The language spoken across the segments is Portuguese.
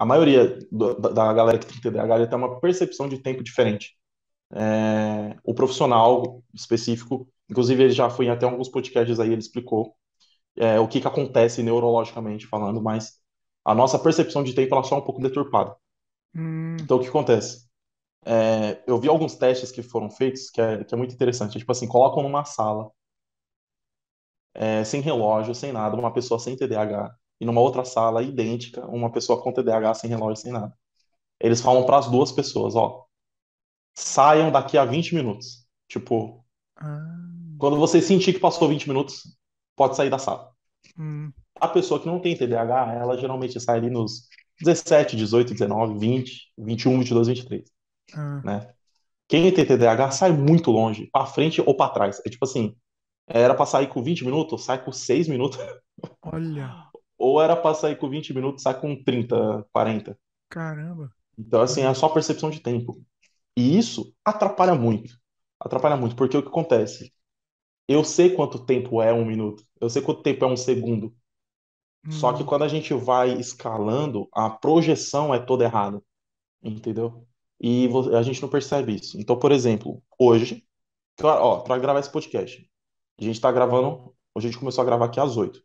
a maioria do, da galera que tem TDAH tem uma percepção de tempo diferente. É, o profissional específico, inclusive ele já foi em até alguns podcasts aí, ele explicou é, o que, que acontece neurologicamente falando, mas a nossa percepção de tempo ela é só é um pouco deturpada. Hum. Então o que acontece? É, eu vi alguns testes que foram feitos que é, que é muito interessante. Tipo assim, colocam numa sala, é, sem relógio, sem nada, uma pessoa sem TDAH, e numa outra sala idêntica, uma pessoa com TDAH sem relógio, sem nada. Eles falam para as duas pessoas, ó, saiam daqui a 20 minutos. Tipo, ah. quando você sentir que passou 20 minutos, pode sair da sala. Hum. A pessoa que não tem TDAH, ela geralmente sai ali nos 17, 18, 19, 20, 21, 22, 23, hum. né? Quem tem TDAH sai muito longe, para frente ou para trás. É tipo assim, era para sair com 20 minutos, sai com 6 minutos. Olha ou era pra sair com 20 minutos, sai com 30, 40. Caramba. Então, assim, é só percepção de tempo. E isso atrapalha muito. Atrapalha muito, porque o que acontece? Eu sei quanto tempo é um minuto, eu sei quanto tempo é um segundo. Hum. Só que uhum. quando a gente vai escalando, a projeção é toda errada. Entendeu? E a gente não percebe isso. Então, por exemplo, hoje, ó, pra gravar esse podcast, a gente tá gravando, a gente começou a gravar aqui às 8.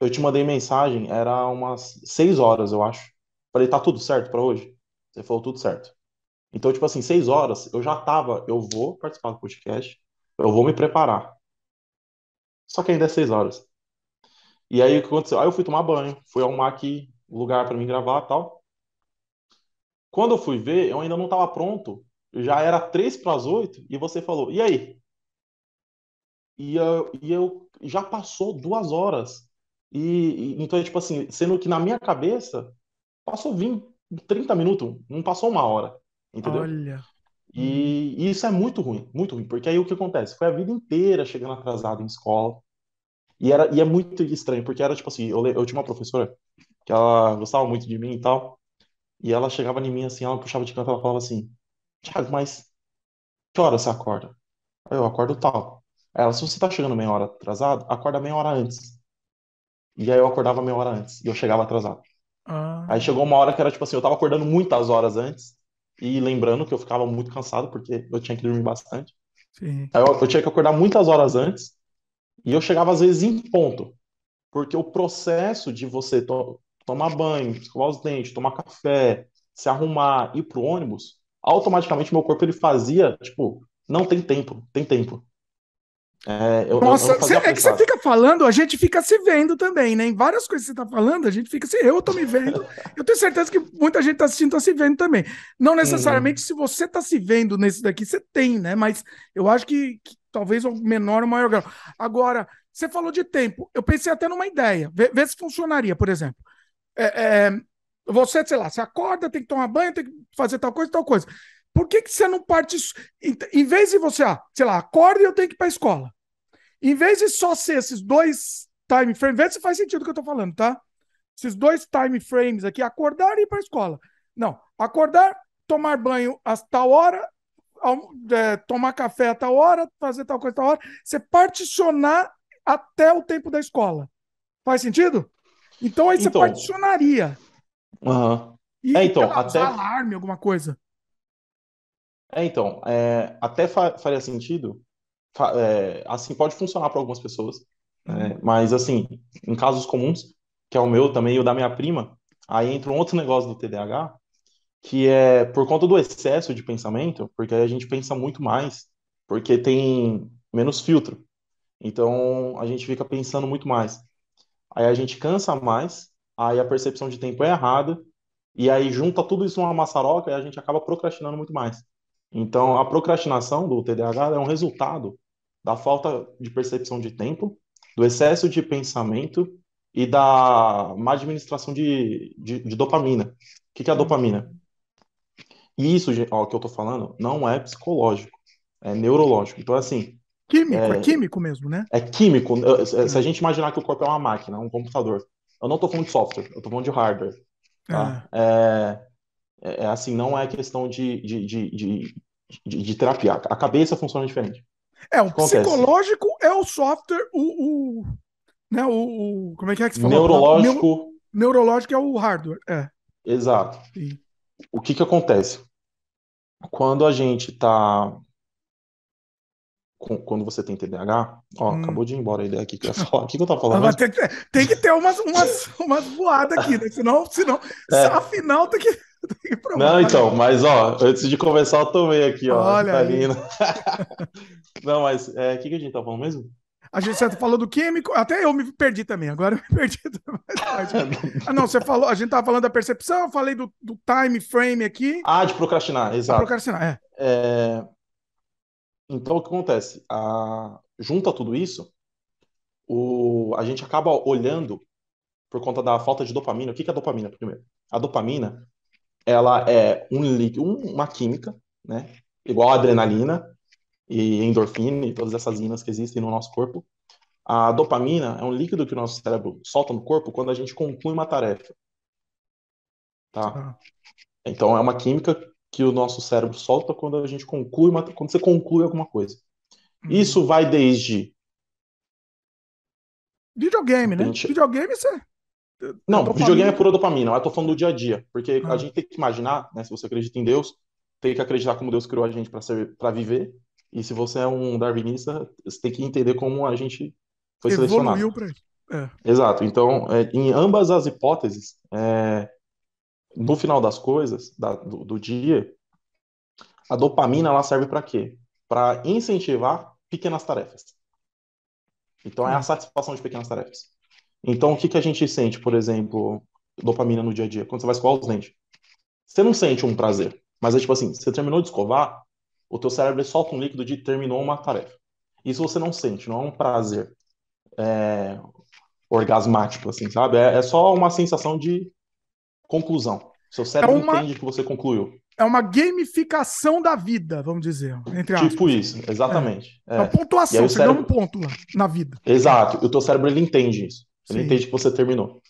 Eu te mandei mensagem, era umas seis horas, eu acho. Falei, tá tudo certo para hoje? Você falou tudo certo. Então, tipo assim, seis horas, eu já tava, eu vou participar do podcast, eu vou me preparar. Só que ainda é seis horas. E aí o que aconteceu? Aí eu fui tomar banho, fui arrumar aqui lugar para mim gravar tal. Quando eu fui ver, eu ainda não tava pronto, já era três para as oito, e você falou, e aí? E eu, e eu já passou duas horas. E, e então é tipo assim, sendo que na minha cabeça passou 20, 30 minutos, não passou uma hora, entendeu? Olha. E, e isso é muito ruim, muito ruim, porque aí o que acontece? Foi a vida inteira chegando atrasado em escola. E, era, e é muito estranho, porque era tipo assim, eu, eu tinha uma professora que ela gostava muito de mim e tal. E ela chegava em mim assim, ela puxava de canto, ela falava assim: Tiago, mas que hora você acorda? Eu acordo tal. Ela, se você tá chegando meia hora atrasado, acorda meia hora antes. E aí eu acordava meia hora antes. E eu chegava atrasado. Ah. Aí chegou uma hora que era tipo assim, eu tava acordando muitas horas antes. E lembrando que eu ficava muito cansado, porque eu tinha que dormir bastante. Sim. Aí eu, eu tinha que acordar muitas horas antes. E eu chegava às vezes em ponto. Porque o processo de você to tomar banho, escovar os dentes, tomar café, se arrumar, ir pro ônibus, automaticamente meu corpo ele fazia, tipo, não tem tempo, tem tempo. É, eu, Nossa, eu cê, é que você fica falando, a gente fica se vendo também, né? Em várias coisas que você tá falando, a gente fica se. Eu tô me vendo. eu tenho certeza que muita gente tá assistindo, tá se vendo também. Não necessariamente uhum. se você tá se vendo nesse daqui, você tem, né? Mas eu acho que, que talvez o menor ou maior grau. Agora, você falou de tempo. Eu pensei até numa ideia. Vê, vê se funcionaria, por exemplo. É, é, você, sei lá, você acorda, tem que tomar banho, tem que fazer tal coisa, tal coisa. Por que, que você não parte. Em vez de você, ah, sei lá, acorda e eu tenho que ir para a escola. Em vez de só ser esses dois time frames, vê se faz sentido o que eu estou falando, tá? Esses dois time frames aqui, acordar e ir para a escola. Não, acordar, tomar banho às tal hora, é, tomar café a tal hora, fazer tal coisa a tal hora. Você particionar até o tempo da escola. Faz sentido? Então aí você então, particionaria. Uhum. E, é, então, até... alarme, alguma coisa. É, então, é, até fa faria sentido, fa é, assim, pode funcionar para algumas pessoas, né? Uhum. mas assim, em casos comuns, que é o meu também e o da minha prima, aí entra um outro negócio do TDAH, que é por conta do excesso de pensamento, porque a gente pensa muito mais, porque tem menos filtro, então a gente fica pensando muito mais. Aí a gente cansa mais, aí a percepção de tempo é errada, e aí junta tudo isso numa maçaroca e a gente acaba procrastinando muito mais. Então, a procrastinação do TDAH é um resultado da falta de percepção de tempo, do excesso de pensamento e da má administração de, de, de dopamina. O que, é a uhum. dopamina? E isso ó, que eu tô falando não é psicológico, é neurológico. Então, assim. Químico, é, é químico mesmo, né? É químico. Se a uhum. gente imaginar que o corpo é uma máquina, um computador. Eu não tô falando de software, eu tô falando de hardware. Tá? Ah. É, é, é, assim, não é questão de, de, de, de, de terapia. A cabeça funciona diferente. É, o Acontece. psicológico é o software, o, o, né, o, o, Como é que é que se fala? Neurológico. neurológico é o hardware, é. Exato. Sim. O que que acontece? Quando a gente tá. Quando você tem TDAH, ó, hum. acabou de ir embora a ideia aqui que eu ia falar. O que, que eu tava falando? Ah, tem, tem, que ter umas, umas, umas voadas aqui, né? Senão, senão é. afinal tem que. Não, então, mas ó, antes de começar, eu tomei aqui, ó. Olha. Não, mas é, o é, que, que a gente tá falando mesmo? A gente você falou do químico, até eu me perdi também, agora eu me perdi. ah, não, você falou, a gente tava falando da percepção, eu falei do, do time frame aqui. Ah, de procrastinar, exato. De procrastinar, é. é. Então o que acontece? A... Junta tudo isso, o... a gente acaba olhando, por conta da falta de dopamina. O que, que é a dopamina primeiro? A dopamina ela é um líquido, uma química, né? Igual a adrenalina e endorfina e todas essas inas que existem no nosso corpo. A dopamina é um líquido que o nosso cérebro solta no corpo quando a gente conclui uma tarefa. Tá? Ah. Então é uma química que o nosso cérebro solta quando a gente conclui uma, quando você conclui alguma coisa. Uhum. Isso vai desde videogame, né? Gente... Videogame você não, dopamina. videogame é pura dopamina, eu tô falando do dia a dia, porque ah. a gente tem que imaginar, né, se você acredita em Deus, tem que acreditar como Deus criou a gente para viver, e se você é um darwinista, você tem que entender como a gente foi Evoluiu selecionado. Pra... É. Exato, então, é, em ambas as hipóteses, é, no final das coisas, da, do, do dia, a dopamina ela serve para quê? Para incentivar pequenas tarefas. Então é a hum. satisfação de pequenas tarefas. Então, o que, que a gente sente, por exemplo, dopamina no dia a dia? Quando você vai escovar os dentes. Você não sente um prazer, mas é tipo assim, você terminou de escovar, o teu cérebro solta um líquido de terminou uma tarefa. Isso você não sente, não é um prazer é, orgasmático, assim, sabe? É, é só uma sensação de conclusão. Seu é cérebro é uma... entende que você concluiu. É uma gamificação da vida, vamos dizer. Entre aspas. tipo isso, exatamente. É, é. uma pontuação, você cérebro... um ponto lá, na vida. Exato, o teu cérebro ele entende isso. Ele Sim. entende que você terminou.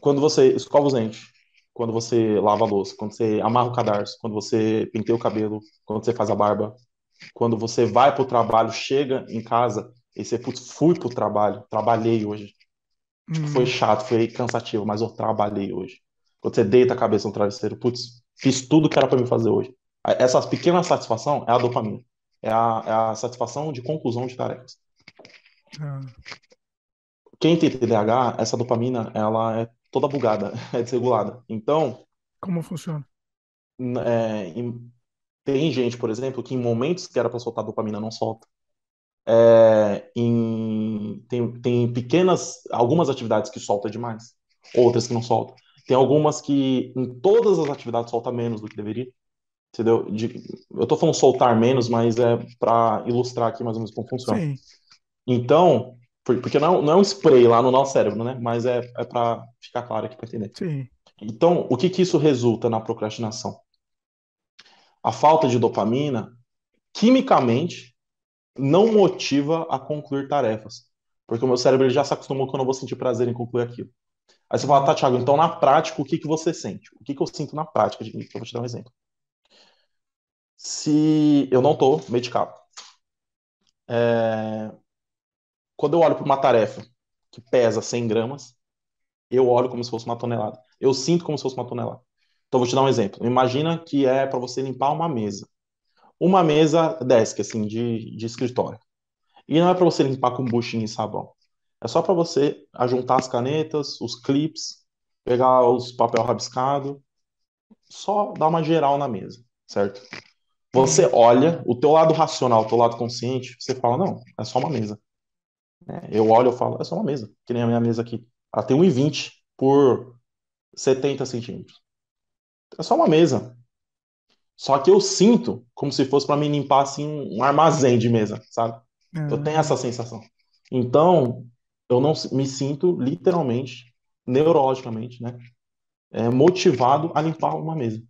Quando você escova os dentes, quando você lava a louça, quando você amarra o cadarço, quando você penteia o cabelo, quando você faz a barba, quando você vai pro trabalho, chega em casa e você, putz, fui pro trabalho, trabalhei hoje. Hum. Tipo, foi uhum. chato, foi cansativo, mas eu trabalhei hoje. Quando você deita a cabeça no travesseiro, putz, fiz tudo que era para me fazer hoje. Essa pequena satisfação é a dopamina. É a, é a satisfação de conclusão de tarefas. Ah quem tem TDAH, essa dopamina, ela é toda bugada, é desregulada. Então. Como funciona? É, tem gente, por exemplo, que em momentos que era para soltar dopamina não solta. É, em, tem, tem pequenas, algumas atividades que solta demais, outras que não solta. Tem algumas que em todas as atividades solta menos do que deveria. Entendeu? De, eu tô falando soltar menos, mas é para ilustrar aqui mais ou menos como funciona. Sim. Então, porque não, é não é um spray lá no nosso cérebro, né? Mas é, é para ficar claro aqui para entender. Sim. Então, o que, que isso resulta na procrastinação? A falta de dopamina, quimicamente, não motiva a concluir tarefas. Porque o meu cérebro ele já se acostumou que eu não vou sentir prazer em concluir aquilo. Aí você fala, tá, Thiago, então na prática, o que, que você sente? O que, que eu sinto na prática? Eu vou te dar um exemplo. Se eu não tô medicado, é, quando eu olho para uma tarefa que pesa 100 gramas, eu olho como se fosse uma tonelada. Eu sinto como se fosse uma tonelada. Então, vou te dar um exemplo. Imagina que é para você limpar uma mesa. Uma mesa desk, assim, de, de escritório. E não é para você limpar com buchinha e sabão. É só para você ajuntar as canetas, os clips, pegar os papel rabiscado, só dar uma geral na mesa, certo? Você olha, o teu lado racional, o teu lado consciente, você fala, não, é só uma mesa. Né? Eu olho e falo, é só uma mesa, que nem a minha mesa aqui. Ela tem 1,20 por 70 centímetros. É só uma mesa. Só que eu sinto como se fosse para mim limpar assim, um armazém de mesa, sabe? Uhum. Eu tenho essa sensação. Então, eu não me sinto literalmente, neurologicamente, né? É, motivado a limpar uma mesa.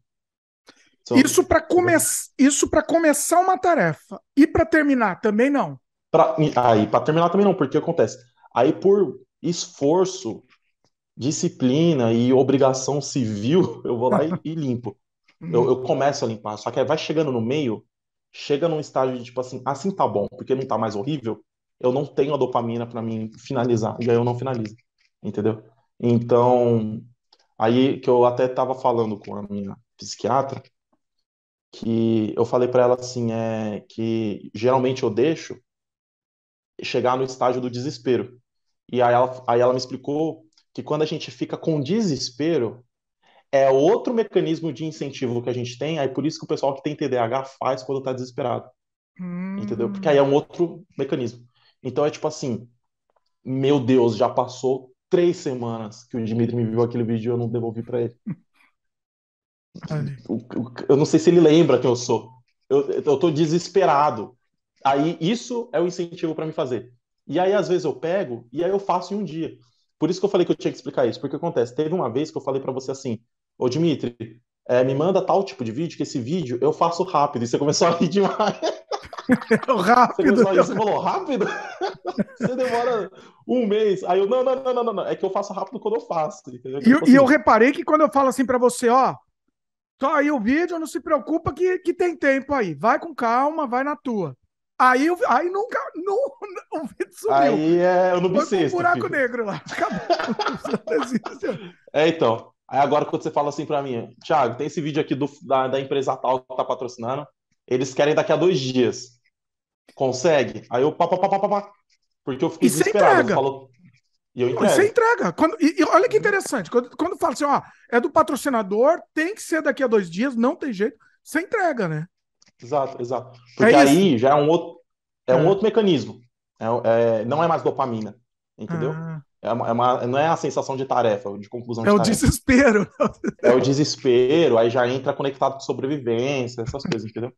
isso para come... isso começar uma tarefa. E para terminar, também não. Pra, aí, para terminar também não, porque acontece. Aí, por esforço, disciplina e obrigação civil, eu vou lá e, e limpo. Uhum. Eu, eu, começo a limpar. Só que vai chegando no meio, chega num estágio de tipo assim, assim tá bom, porque não tá mais horrível, eu não tenho a dopamina para mim finalizar, e aí eu não finalizo, entendeu? Então, aí que eu até tava falando com a minha psiquiatra, que eu falei para ela assim, é que geralmente eu deixo chegar no estágio do desespero. E aí ela, aí ela me explicou que quando a gente fica com desespero, é outro mecanismo de incentivo que a gente tem, aí por isso que o pessoal que tem TDAH faz quando tá desesperado. Hum. Entendeu? Porque aí é um outro mecanismo. Então é tipo assim, meu Deus, já passou três semanas que o Dimitri me viu aquele vídeo e eu não devolvi para ele. Eu, eu, não sei se ele lembra quem eu sou. Eu, eu tô desesperado. Aí isso é o incentivo para me fazer. E aí às vezes eu pego e aí eu faço em um dia. Por isso que eu falei que eu tinha que explicar isso, porque acontece, teve uma vez que eu falei para você assim, ô Dimitri, é, me manda tal tipo de vídeo, que esse vídeo eu faço rápido, e você começou a rir demais. rápido. Você, começou você falou, rápido? você demora um mês. Aí eu, não, não, não, não, não, é que eu faço rápido quando eu faço. E, eu, tipo e eu assim. reparei que quando eu falo assim para você, ó, tá aí o vídeo, não se preocupa que, que tem tempo aí. Vai com calma, vai na tua. Aí, eu, aí nunca. Não, o vídeo sumiu. Aí é, eu não bissexto. Foi pro buraco filho. negro lá. Acabou. é, então. Aí agora quando você fala assim para mim, Thiago, tem esse vídeo aqui do, da, da empresa tal que tá patrocinando. Eles querem daqui a dois dias. Consegue? Aí eu pá, pá, pá, pá, pá, pá. Porque eu fiquei e desesperado. Você falou, e eu entrego. Você entrega. Quando, e, e, olha que interessante. Quando, quando fala assim, ó, é do patrocinador, tem que ser daqui a dois dias, não tem jeito. Você entrega, né? Exato, exato. Porque é aí já é um outro, é um ah. outro mecanismo. É, é, não é mais dopamina, entendeu? Ah. É uma, é uma, não é a sensação de tarefa, de conclusão é de tarefa. É o desespero. É o desespero, aí já entra conectado com sobrevivência, essas coisas, entendeu?